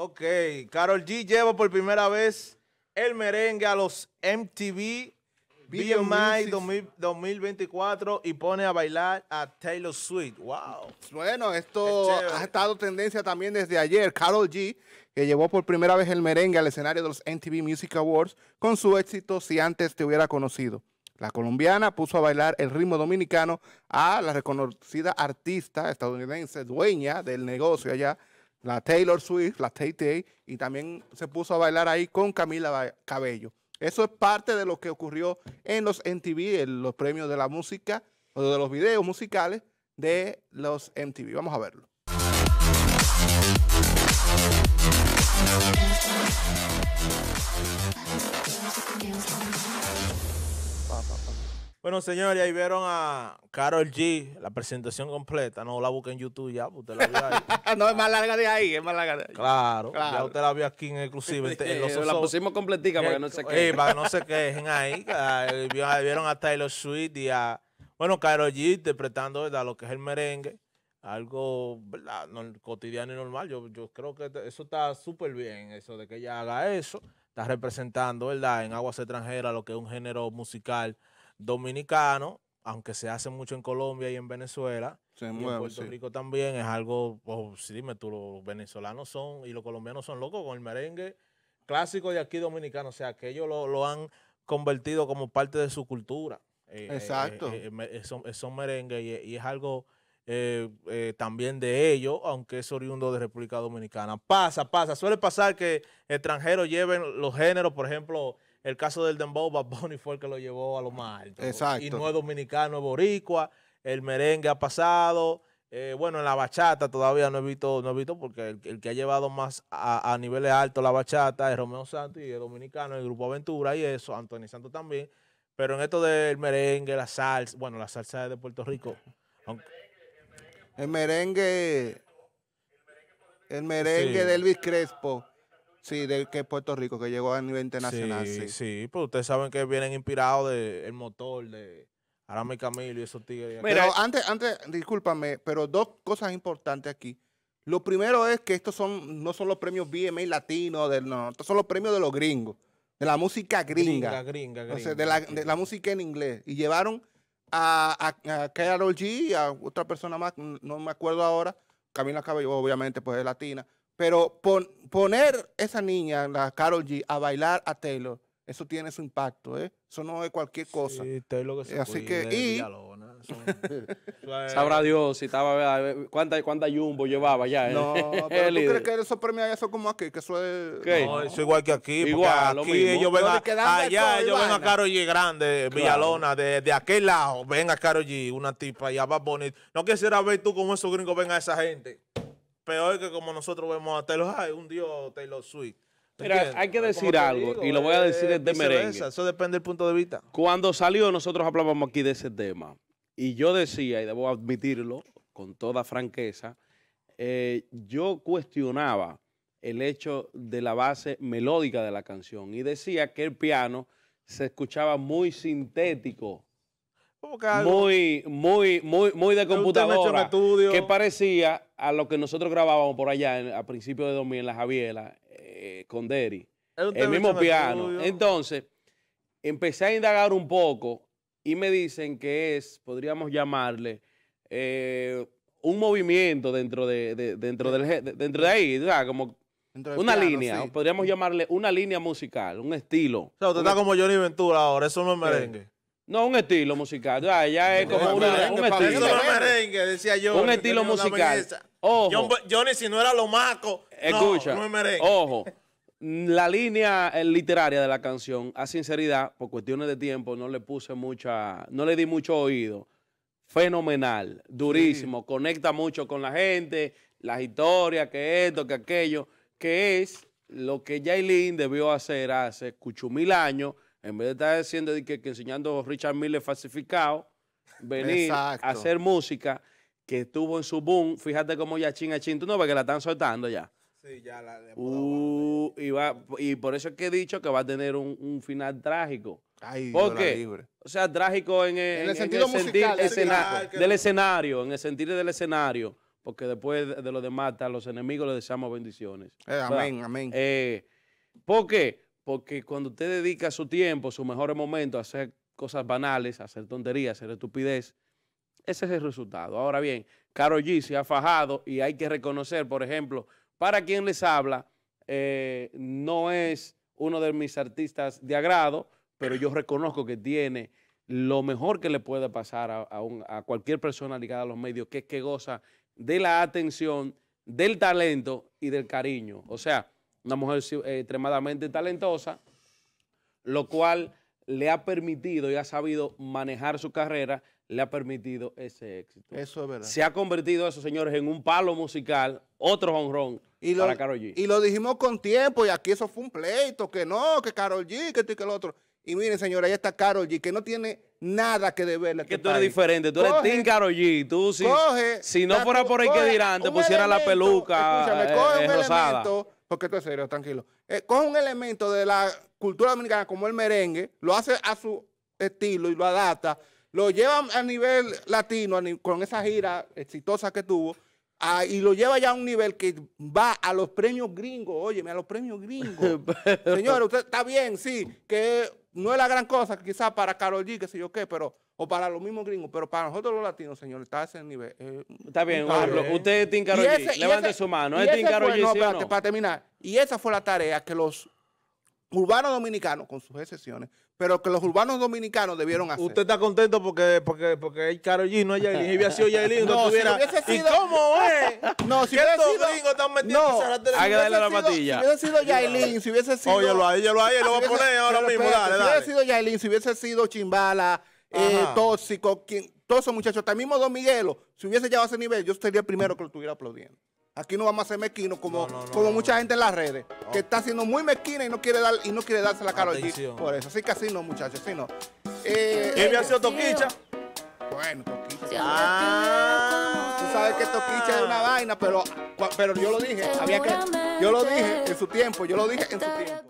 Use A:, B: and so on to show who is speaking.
A: Ok, Carol G lleva por primera vez el merengue a los MTV BMI 2024 y pone a bailar a Taylor Swift. ¡Wow! Bueno, esto ha estado tendencia también desde ayer. Carol
B: G, que llevó por primera vez el merengue al escenario de los MTV Music Awards con su éxito Si antes te hubiera conocido. La colombiana puso a bailar el ritmo dominicano a la reconocida artista estadounidense, dueña del negocio allá, la Taylor Swift, la Tay y también se puso a bailar ahí con Camila Cabello. Eso es parte de lo que ocurrió en los MTV, en los premios de la música, o de los videos musicales de los MTV. Vamos a verlo.
A: Bueno, señores, ahí vieron a Carol G, la presentación completa. No la busquen en YouTube ya, usted la vio ahí. no, es más larga de ahí, es más larga de ahí. Claro, claro. ya usted la vio aquí en exclusiva. en la pusimos completica para que no se eh, quejen. para que no se quejen ah, eh, ahí. Vieron a Taylor Swift y a, bueno, Carol G interpretando ¿verdad? lo que es el merengue. Algo ¿verdad? cotidiano y normal. Yo, yo creo que eso está súper bien, eso de que ella haga eso. Está representando, ¿verdad? En aguas extranjeras lo que es un género musical dominicano, aunque se hace mucho en Colombia y en Venezuela, en Puerto Rico también es algo, oh, sí, dime tú, los venezolanos son y los colombianos son locos con el merengue clásico de aquí dominicano, o sea, que ellos lo, han convertido como parte de su cultura.
C: Eh, eh, Exacto.
A: Eh, son, merengue y, y es algo también de ellos, aunque es oriundo de República Dominicana. Pasa, pasa. Suele pasar que extranjeros lleven los géneros, por ejemplo, el caso del Dembow, Bad fue el que lo llevó a lo más alto. Exacto. Y no es dominicano, es boricua. El merengue ha pasado. Eh, bueno, en la bachata todavía no he visto, no he visto porque el, que ha llevado más a, niveles altos la bachata es Romeo Santos y el dominicano, el Grupo Aventura y eso, Anthony Santos también. Pero en esto del merengue, la salsa, bueno, la salsa es de Puerto Rico. El
B: merengue, el merengue, de Elvis Crespo Sí, de que Puerto Rico, que llegó a nivel internacional. Sí,
A: sí, pues ustedes saben que vienen inspirados del motor de Arame Camilo y esos tigres. pero
B: antes, antes, discúlpame, pero dos cosas importantes aquí. Lo primero es que estos son, no son los premios BMA latinos, no, estos son los premios de los gringos, de la música gringa. Gringa, gringa, de, la, música en inglés. Y llevaron a, a, a Carol G, a otra persona más, no me acuerdo ahora, Camila Cabello, obviamente, pues es latina, pero poner esa niña, la Carol G, a bailar a Taylor, eso tiene su impacto, ¿eh? Eso no es cualquier cosa. Sí, Taylor que se Así que, y...
C: Sabrá Dios si estaba... Eh, ¿Cuánta, cuánta jumbo llevaba ya? ¿eh? No, pero ¿tú crees que
B: eso premia eso como aquí? Que
C: eso es... No, eso igual que aquí. Igual, porque aquí ellos ven allá, ellos ven a
A: Karol G grande, Villalona, de, de, aquel lado. Ven a Karol G, una tipa, allá va bonita. No quisiera ver tú cómo esos gringos ven a esa gente peor que como nosotros vemos a Taylor Hay un dios Taylor Swift.
C: Mira, hay que decir algo, y lo voy a eh, decir desde merengue. Eso depende del punto de vista. Cuando salió, nosotros hablábamos aquí de ese tema. Y yo decía, y debo admitirlo con toda franqueza, eh, yo cuestionaba el hecho de la base melódica de la canción y decía que el piano se escuchaba muy sintético muy, muy, muy, muy de computadora. Que parecía a lo que nosotros grabábamos por allá a principios de 2000 en La Javiela, eh, con Derry. El mismo piano. Entonces, empecé a indagar un poco y me dicen que es, podríamos llamarle, eh, un movimiento dentro de, dentro del, de ahí, como
A: una línea,
C: podríamos llamarle una línea musical, un estilo. O sea, usted está como Johnny Ventura ahora, eso no es eh, merengue. No, un estilo musical. Ah, ya, es como una, un estilo.
A: Un estilo musical. Ojo. Johnny, si no era lo maco.
C: Escucha. No, no Ojo. La línea eh, literaria de la canción, a sinceridad, por cuestiones de tiempo, no le puse mucha. No le di mucho oído. Fenomenal, durísimo. Conecta mucho con la gente, las historias, que esto, que aquello, que es lo que Yailin debió hacer hace cuchumil años en vez de estar diciendo que, enseñando Richard Miller falsificado, venir a hacer música que estuvo en su boom. Fíjate cómo ya chinga Tú no porque la están soltando ya. Sí, ya la. uh, y, va, y por eso es que he dicho que va a tener un, final trágico. Ay, Porque, o sea, trágico en, el sentido del escenario, en el sentido del escenario. Porque después de, de lo demás, a los enemigos les deseamos bendiciones. Eh, amén, amén. Eh, ¿Por qué? Porque cuando usted dedica su tiempo, su mejores momentos a hacer cosas banales, a hacer tonterías, a hacer estupidez, ese es el resultado. Ahora bien, caro G se ha fajado y hay que reconocer, por ejemplo, para quien les habla, eh, no es uno de mis artistas de agrado, pero yo reconozco que tiene lo mejor que le puede pasar a, a cualquier persona ligada a los medios, que es que goza de la atención, del talento y del cariño. O sea, una mujer eh, extremadamente talentosa, lo cual le ha permitido y ha sabido manejar su carrera, le ha permitido ese éxito. Eso es verdad. Se ha convertido eso, señores, en un palo musical, otro honrón para Carol G. Y lo
B: dijimos con tiempo y aquí eso fue un pleito, que no, que Carol G, que esto y que el otro. Y miren, señores, ahí está Carol G, que no tiene nada que deberle. Este que tú eres diferente, tú eres Team Carol
C: G. si, no fuera por ahí que dirán, te pusieran la peluca. Escúchame, eh, eh,
B: porque esto es serio, tranquilo. Eh, coge un elemento de la cultura dominicana como el merengue, lo hace a su estilo y lo adapta, lo lleva a nivel latino con esa gira exitosa que tuvo. y lo lleva ya a un nivel que va a los premios gringos. Óyeme, a los premios gringos. señor usted está bien, sí, que no es la gran cosa, quizás para Carol G, que sé yo qué, pero, o para los mismos gringos, pero para nosotros los latinos, señor, está ese nivel. Eh, está bien, Carlos, eh. usted es Team Carol G, levante su mano, es Carol G, ¿sí no? para terminar, y esa fue la tarea que los urbanos dominicanos, con sus excepciones, pero que los
A: urbanos dominicanos debieron hacer. Usted está contento porque porque porque es Karol G, no es Yailin. Hubiera sido Yailin, no, tuviera. Si sido... ¿Y
B: cómo es? No, si hubiera sido.
A: están metiendo no, Hay que darle la patilla. Si hubiese
B: sido Yailin, si hubiese sido. lo voy a poner ahora mismo, Si sido Yailin, si hubiese sido Chimbala, eh, Tóxico, todos esos muchachos, también mismo Don Miguelo, si hubiese llegado a ese nivel, yo sería el primero que lo estuviera aplaudiendo. Aquí no vamos a ser mezquinos como, como mucha gente en las redes, que está siendo muy mezquina y no quiere dar y no quiere darse la cara allí. por eso. Así que así no, muchachos, así no.
A: Eh, había sido Toquicha?
B: Bueno, Toquicha. Ah. tú sabes que Toquicha es una vaina, pero, pero yo lo dije, que, yo lo dije en su tiempo, yo lo dije en su
C: tiempo.